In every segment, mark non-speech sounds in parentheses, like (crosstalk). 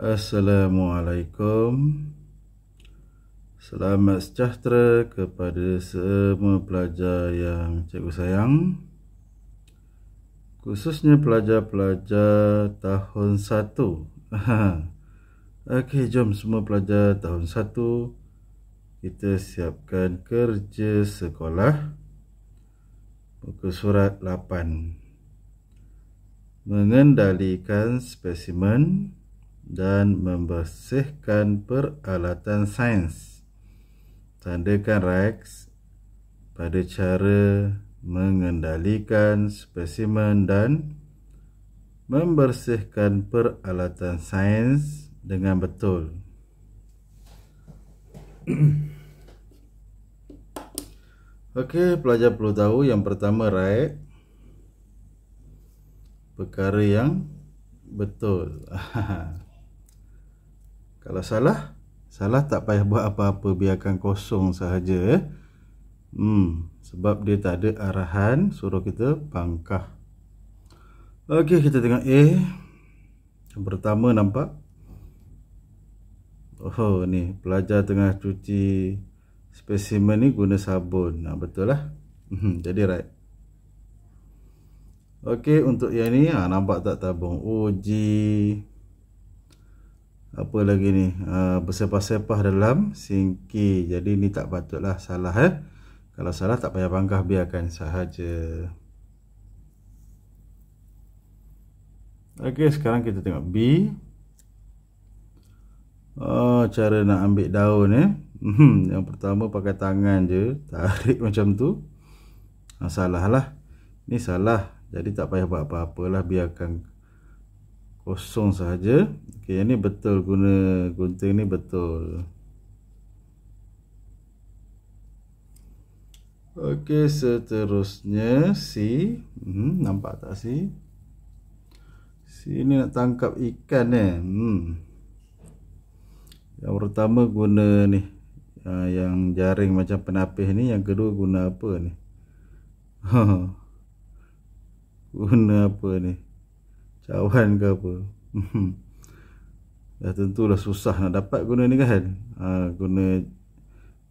Assalamualaikum Selamat sejahtera kepada semua pelajar yang cikgu sayang Khususnya pelajar-pelajar tahun 1 (laughs) Okey, jom semua pelajar tahun 1 Kita siapkan kerja sekolah Buku surat 8 Mengendalikan spesimen Mengendalikan spesimen dan membersihkan peralatan sains. Tandakan Rex pada cara mengendalikan spesimen dan membersihkan peralatan sains dengan betul. (clears throat) Okey, pelajar perlu tahu yang pertama right perkara yang betul. (laughs) Kalau salah, salah tak payah buat apa-apa biarkan kosong sahaja ya. Hmm, sebab dia tak ada arahan suruh kita pangkah. Okey, kita tengok A. Yang pertama nampak Oh ni pelajar tengah cuci spesimen ni guna sabun. Nah betul lah. Hmm, jadi right. Okey untuk yang ni ha, nampak tak tabung. OG. Oh, apa lagi ni uh, bersepah-sepah dalam singki jadi ni tak patutlah salah eh kalau salah tak payah bangkah biarkan sahaja ok sekarang kita tengok B oh, cara nak ambil daun eh hmm, yang pertama pakai tangan je tarik (laughs) macam tu nah, salah lah ni salah jadi tak payah buat apa-apa lah biarkan kosong sahaja ok yang ni betul guna gunting ni betul ok seterusnya C hmm, nampak tak C C ni nak tangkap ikan ni eh? hmm. yang pertama guna ni ha, yang jaring macam penapis ni yang kedua guna apa ni (laughs) guna apa ni Kawan, ke apa Dah hmm. ya, tentulah susah nak dapat guna ni kan ha, Guna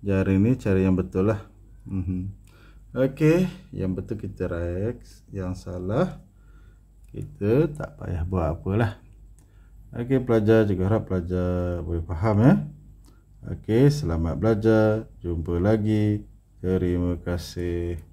jaring ni cara yang betul lah hmm. Okey, yang betul kita rex Yang salah Kita tak payah buat apalah Okey, pelajar juga harap pelajar boleh faham ya Okey, selamat belajar Jumpa lagi Terima kasih